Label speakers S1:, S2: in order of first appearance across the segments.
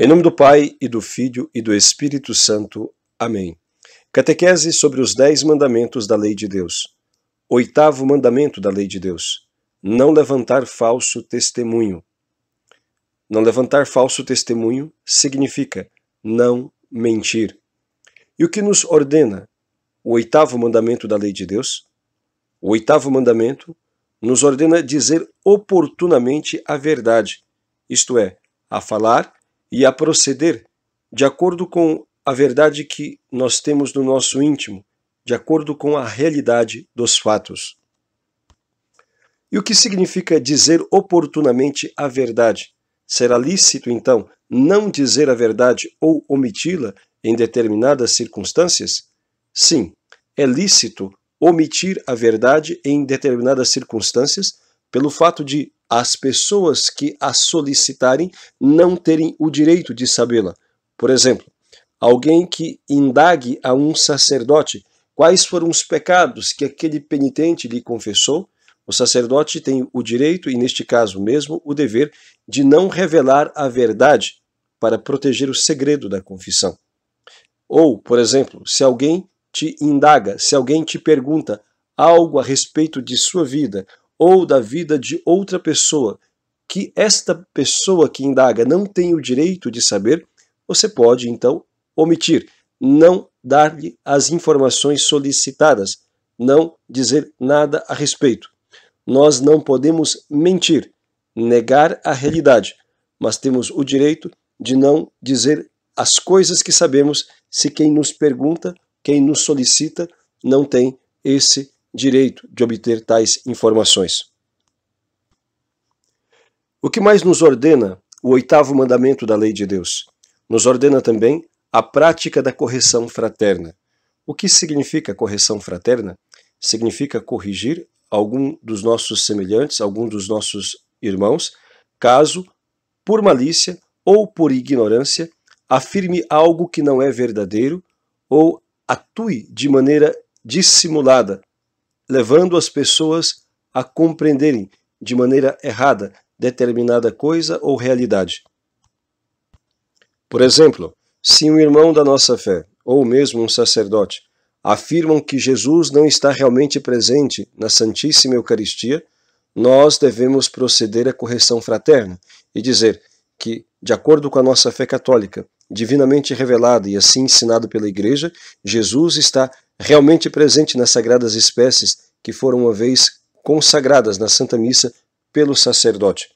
S1: Em nome do Pai e do Filho e do Espírito Santo. Amém. Catequese sobre os dez mandamentos da lei de Deus. Oitavo mandamento da lei de Deus: não levantar falso testemunho. Não levantar falso testemunho significa não mentir. E o que nos ordena o oitavo mandamento da lei de Deus? O oitavo mandamento nos ordena dizer oportunamente a verdade, isto é, a falar e a proceder de acordo com a verdade que nós temos no nosso íntimo, de acordo com a realidade dos fatos. E o que significa dizer oportunamente a verdade? Será lícito, então, não dizer a verdade ou omiti-la em determinadas circunstâncias? Sim, é lícito omitir a verdade em determinadas circunstâncias pelo fato de as pessoas que a solicitarem não terem o direito de sabê-la. Por exemplo, alguém que indague a um sacerdote quais foram os pecados que aquele penitente lhe confessou, o sacerdote tem o direito e, neste caso mesmo, o dever de não revelar a verdade para proteger o segredo da confissão. Ou, por exemplo, se alguém te indaga, se alguém te pergunta algo a respeito de sua vida ou da vida de outra pessoa, que esta pessoa que indaga não tem o direito de saber, você pode então omitir, não dar-lhe as informações solicitadas, não dizer nada a respeito. Nós não podemos mentir, negar a realidade, mas temos o direito de não dizer as coisas que sabemos se quem nos pergunta, quem nos solicita, não tem esse direito de obter tais informações. O que mais nos ordena o oitavo mandamento da lei de Deus? Nos ordena também a prática da correção fraterna. O que significa correção fraterna? Significa corrigir algum dos nossos semelhantes, algum dos nossos irmãos, caso, por malícia ou por ignorância, afirme algo que não é verdadeiro ou atue de maneira dissimulada levando as pessoas a compreenderem de maneira errada determinada coisa ou realidade. Por exemplo, se um irmão da nossa fé, ou mesmo um sacerdote, afirmam que Jesus não está realmente presente na Santíssima Eucaristia, nós devemos proceder à correção fraterna e dizer que, de acordo com a nossa fé católica, divinamente revelada e assim ensinado pela Igreja, Jesus está realmente presente nas sagradas espécies que foram uma vez consagradas na Santa Missa pelo sacerdote.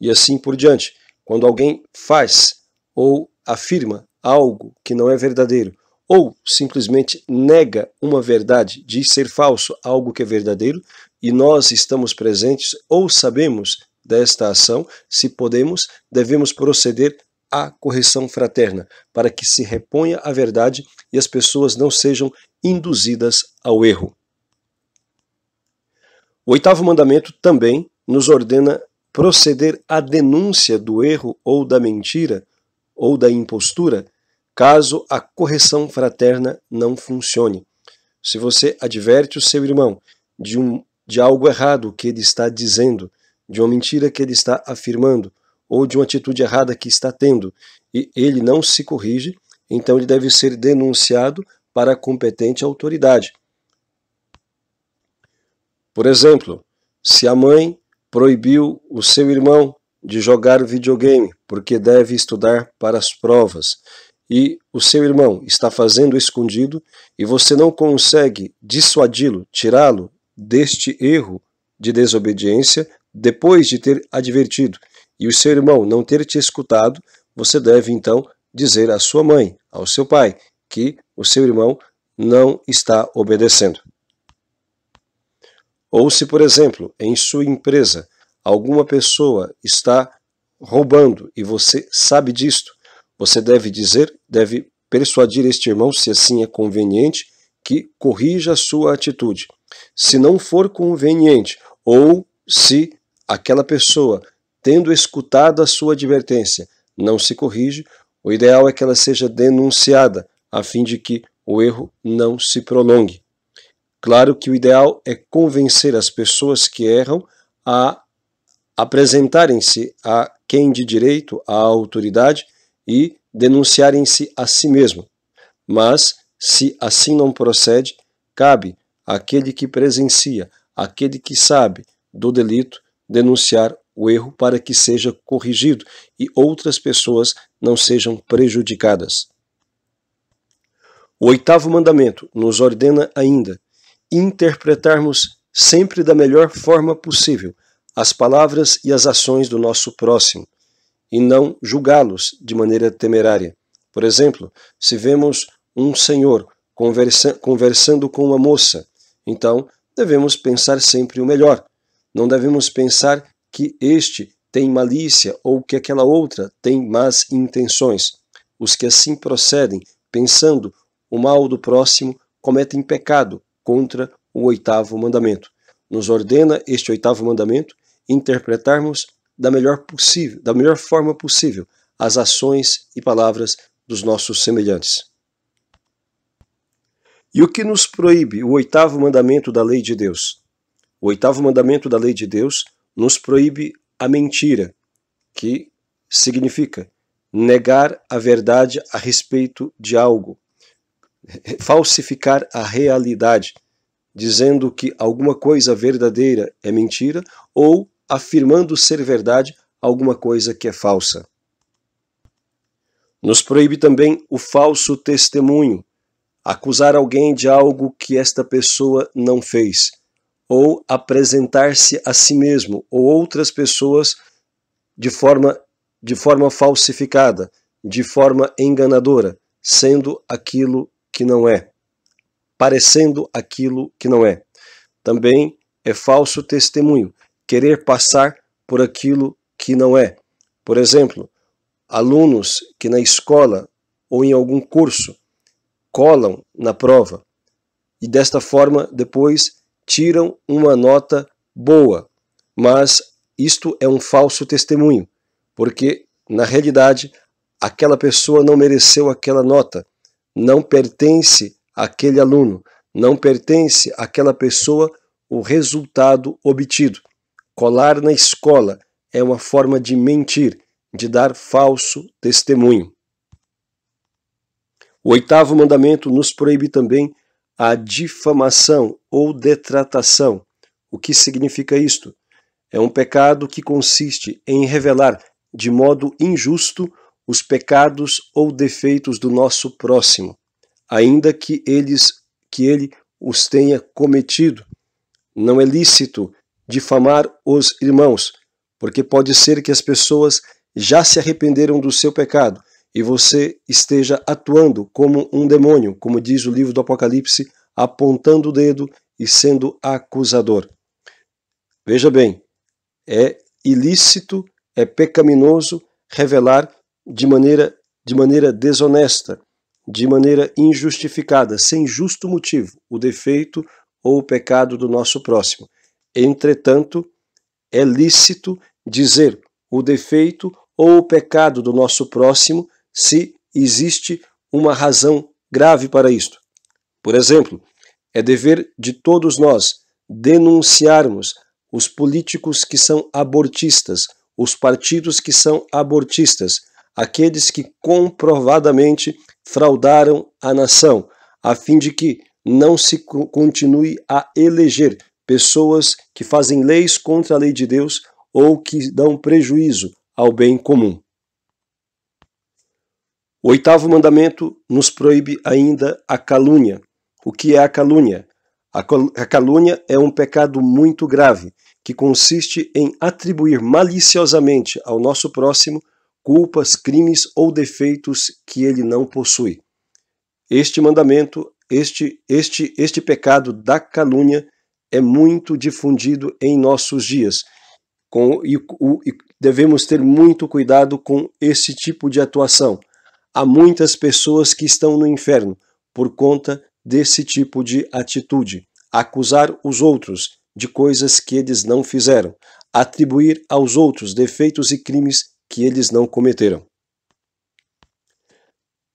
S1: E assim por diante, quando alguém faz ou afirma algo que não é verdadeiro, ou simplesmente nega uma verdade, diz ser falso algo que é verdadeiro, e nós estamos presentes ou sabemos desta ação, se podemos, devemos proceder à correção fraterna, para que se reponha a verdade e as pessoas não sejam induzidas ao erro. O oitavo mandamento também nos ordena proceder à denúncia do erro ou da mentira ou da impostura, caso a correção fraterna não funcione. Se você adverte o seu irmão de, um, de algo errado que ele está dizendo, de uma mentira que ele está afirmando, ou de uma atitude errada que está tendo, e ele não se corrige, então ele deve ser denunciado para a competente autoridade. Por exemplo, se a mãe proibiu o seu irmão de jogar videogame porque deve estudar para as provas e o seu irmão está fazendo escondido e você não consegue dissuadi-lo, tirá-lo deste erro de desobediência depois de ter advertido e o seu irmão não ter te escutado, você deve então dizer à sua mãe, ao seu pai, que o seu irmão não está obedecendo. Ou se, por exemplo, em sua empresa alguma pessoa está roubando e você sabe disto, você deve dizer, deve persuadir este irmão, se assim é conveniente, que corrija sua atitude. Se não for conveniente, ou se aquela pessoa, tendo escutado a sua advertência, não se corrige, o ideal é que ela seja denunciada a fim de que o erro não se prolongue. Claro que o ideal é convencer as pessoas que erram a apresentarem-se a quem de direito, à autoridade e denunciarem-se a si mesmo. Mas, se assim não procede, cabe àquele que presencia, àquele que sabe do delito, denunciar o erro para que seja corrigido e outras pessoas não sejam prejudicadas. O oitavo mandamento nos ordena ainda interpretarmos sempre da melhor forma possível as palavras e as ações do nosso próximo e não julgá-los de maneira temerária. Por exemplo, se vemos um senhor conversa conversando com uma moça, então devemos pensar sempre o melhor. Não devemos pensar que este tem malícia ou que aquela outra tem más intenções. Os que assim procedem, pensando o mal do próximo, cometem pecado contra o oitavo mandamento. Nos ordena este oitavo mandamento interpretarmos da melhor possível, da melhor forma possível, as ações e palavras dos nossos semelhantes. E o que nos proíbe o oitavo mandamento da lei de Deus? O oitavo mandamento da lei de Deus nos proíbe a mentira, que significa negar a verdade a respeito de algo, falsificar a realidade, dizendo que alguma coisa verdadeira é mentira ou afirmando ser verdade alguma coisa que é falsa. Nos proíbe também o falso testemunho, acusar alguém de algo que esta pessoa não fez, ou apresentar-se a si mesmo ou outras pessoas de forma, de forma falsificada, de forma enganadora, sendo aquilo que não é, parecendo aquilo que não é. Também é falso testemunho, querer passar por aquilo que não é. Por exemplo, alunos que na escola ou em algum curso colam na prova e desta forma depois tiram uma nota boa, mas isto é um falso testemunho, porque na realidade aquela pessoa não mereceu aquela nota não pertence àquele aluno, não pertence àquela pessoa o resultado obtido. Colar na escola é uma forma de mentir, de dar falso testemunho. O oitavo mandamento nos proíbe também a difamação ou detratação. O que significa isto? É um pecado que consiste em revelar de modo injusto os pecados ou defeitos do nosso próximo, ainda que eles que ele os tenha cometido. Não é lícito difamar os irmãos, porque pode ser que as pessoas já se arrependeram do seu pecado e você esteja atuando como um demônio, como diz o livro do Apocalipse, apontando o dedo e sendo acusador. Veja bem, é ilícito, é pecaminoso revelar de maneira, de maneira desonesta, de maneira injustificada, sem justo motivo, o defeito ou o pecado do nosso próximo. Entretanto, é lícito dizer o defeito ou o pecado do nosso próximo se existe uma razão grave para isto. Por exemplo, é dever de todos nós denunciarmos os políticos que são abortistas, os partidos que são abortistas, aqueles que comprovadamente fraudaram a nação, a fim de que não se continue a eleger pessoas que fazem leis contra a lei de Deus ou que dão prejuízo ao bem comum. O oitavo mandamento nos proíbe ainda a calúnia. O que é a calúnia? A calúnia é um pecado muito grave que consiste em atribuir maliciosamente ao nosso próximo culpas, crimes ou defeitos que ele não possui. Este mandamento, este, este, este pecado da calúnia é muito difundido em nossos dias. Com, e, o, e devemos ter muito cuidado com esse tipo de atuação. Há muitas pessoas que estão no inferno por conta desse tipo de atitude. Acusar os outros de coisas que eles não fizeram, atribuir aos outros defeitos e crimes que eles não cometeram.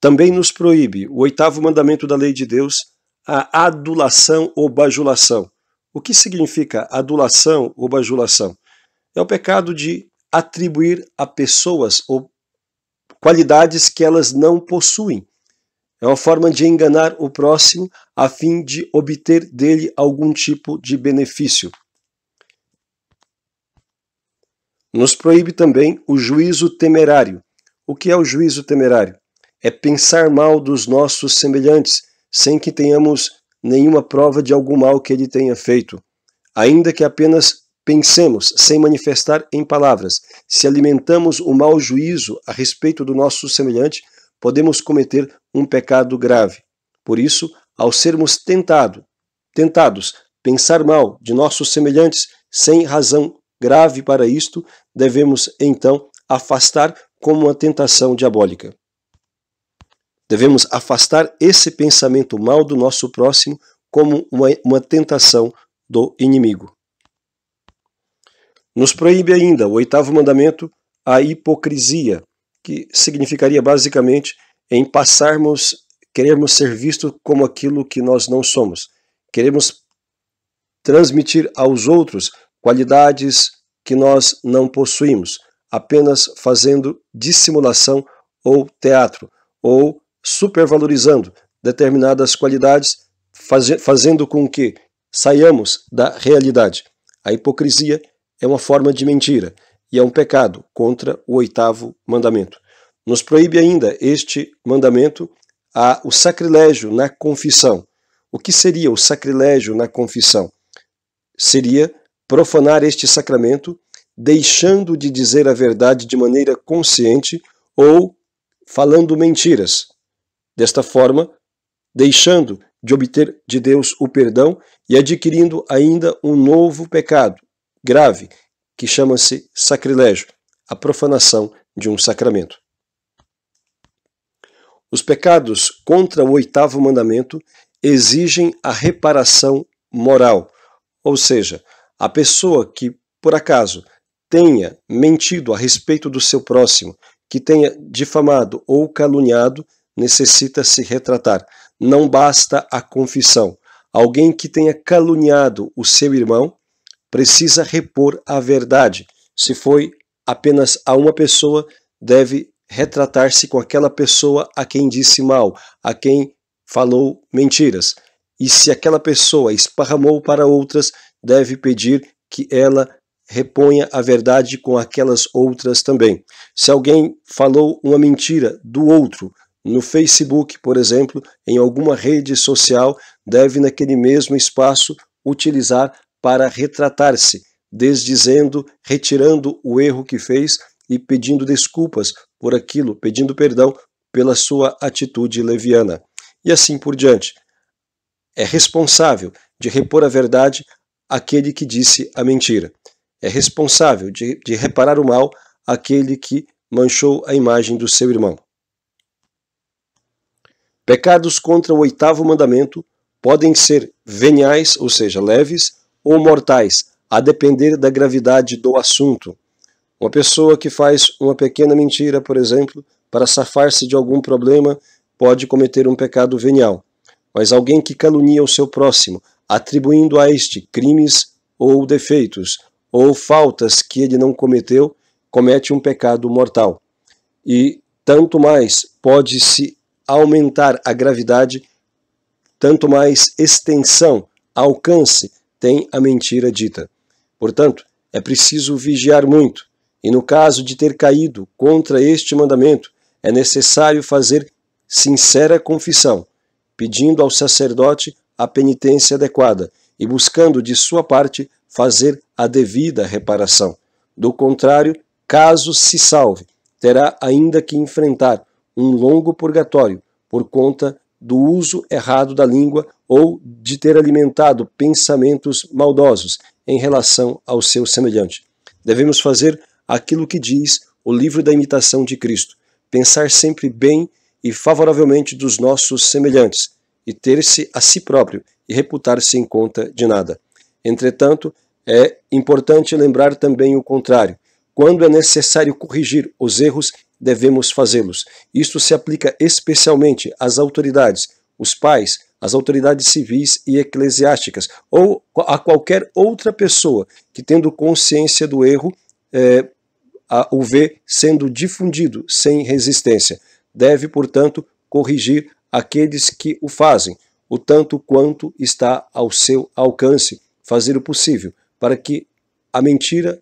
S1: Também nos proíbe o oitavo mandamento da lei de Deus a adulação ou bajulação. O que significa adulação ou bajulação? É o pecado de atribuir a pessoas ou qualidades que elas não possuem. É uma forma de enganar o próximo a fim de obter dele algum tipo de benefício. Nos proíbe também o juízo temerário. O que é o juízo temerário? É pensar mal dos nossos semelhantes, sem que tenhamos nenhuma prova de algum mal que ele tenha feito. Ainda que apenas pensemos, sem manifestar em palavras, se alimentamos o mau juízo a respeito do nosso semelhante, podemos cometer um pecado grave. Por isso, ao sermos tentado, tentados pensar mal de nossos semelhantes sem razão grave para isto, devemos então afastar como uma tentação diabólica. Devemos afastar esse pensamento mal do nosso próximo como uma, uma tentação do inimigo. Nos proíbe ainda o oitavo mandamento, a hipocrisia, que significaria basicamente em passarmos, queremos ser vistos como aquilo que nós não somos. Queremos transmitir aos outros qualidades que nós não possuímos, apenas fazendo dissimulação ou teatro, ou supervalorizando determinadas qualidades, fazendo com que saiamos da realidade. A hipocrisia é uma forma de mentira e é um pecado contra o oitavo mandamento. Nos proíbe ainda este mandamento a, o sacrilégio na confissão. O que seria o sacrilégio na confissão? Seria profanar este sacramento, deixando de dizer a verdade de maneira consciente ou falando mentiras. Desta forma, deixando de obter de Deus o perdão e adquirindo ainda um novo pecado grave, que chama-se sacrilégio, a profanação de um sacramento. Os pecados contra o oitavo mandamento exigem a reparação moral, ou seja, a pessoa que, por acaso, tenha mentido a respeito do seu próximo, que tenha difamado ou caluniado, necessita se retratar. Não basta a confissão. Alguém que tenha caluniado o seu irmão precisa repor a verdade. Se foi apenas a uma pessoa, deve retratar-se com aquela pessoa a quem disse mal, a quem falou mentiras. E se aquela pessoa esparramou para outras, deve pedir que ela reponha a verdade com aquelas outras também. Se alguém falou uma mentira do outro, no Facebook, por exemplo, em alguma rede social, deve naquele mesmo espaço utilizar para retratar-se, desdizendo, retirando o erro que fez e pedindo desculpas por aquilo, pedindo perdão pela sua atitude leviana. E assim por diante. É responsável de repor a verdade aquele que disse a mentira. É responsável de, de reparar o mal aquele que manchou a imagem do seu irmão. Pecados contra o oitavo mandamento podem ser veniais, ou seja, leves, ou mortais, a depender da gravidade do assunto. Uma pessoa que faz uma pequena mentira, por exemplo, para safar-se de algum problema, pode cometer um pecado venial. Mas alguém que calunia o seu próximo, atribuindo a este crimes ou defeitos ou faltas que ele não cometeu, comete um pecado mortal. E tanto mais pode se aumentar a gravidade, tanto mais extensão, alcance tem a mentira dita. Portanto, é preciso vigiar muito, e no caso de ter caído contra este mandamento, é necessário fazer sincera confissão, pedindo ao sacerdote a penitência adequada e buscando de sua parte fazer a devida reparação. Do contrário, caso se salve, terá ainda que enfrentar um longo purgatório por conta do uso errado da língua ou de ter alimentado pensamentos maldosos em relação ao seu semelhante. Devemos fazer aquilo que diz o livro da imitação de Cristo, pensar sempre bem e favoravelmente dos nossos semelhantes, e ter-se a si próprio e reputar-se em conta de nada. Entretanto, é importante lembrar também o contrário. Quando é necessário corrigir os erros, devemos fazê-los. Isto se aplica especialmente às autoridades, os pais, as autoridades civis e eclesiásticas, ou a qualquer outra pessoa que, tendo consciência do erro, é, o vê sendo difundido sem resistência. Deve, portanto, corrigir aqueles que o fazem, o tanto quanto está ao seu alcance, fazer o possível para que a mentira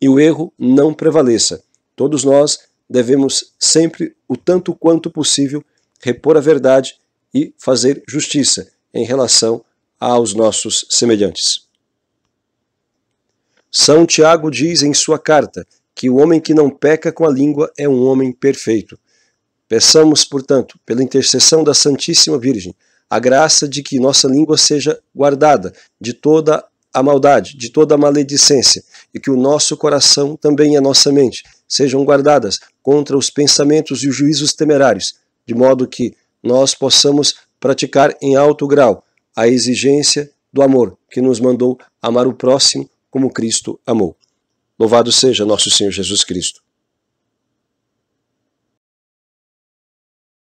S1: e o erro não prevaleça. Todos nós devemos sempre, o tanto quanto possível, repor a verdade e fazer justiça em relação aos nossos semelhantes. São Tiago diz em sua carta que o homem que não peca com a língua é um homem perfeito, Peçamos, portanto, pela intercessão da Santíssima Virgem, a graça de que nossa língua seja guardada de toda a maldade, de toda a maledicência, e que o nosso coração também e a nossa mente sejam guardadas contra os pensamentos e os juízos temerários, de modo que nós possamos praticar em alto grau a exigência do amor que nos mandou amar o próximo como Cristo amou. Louvado seja nosso Senhor Jesus Cristo.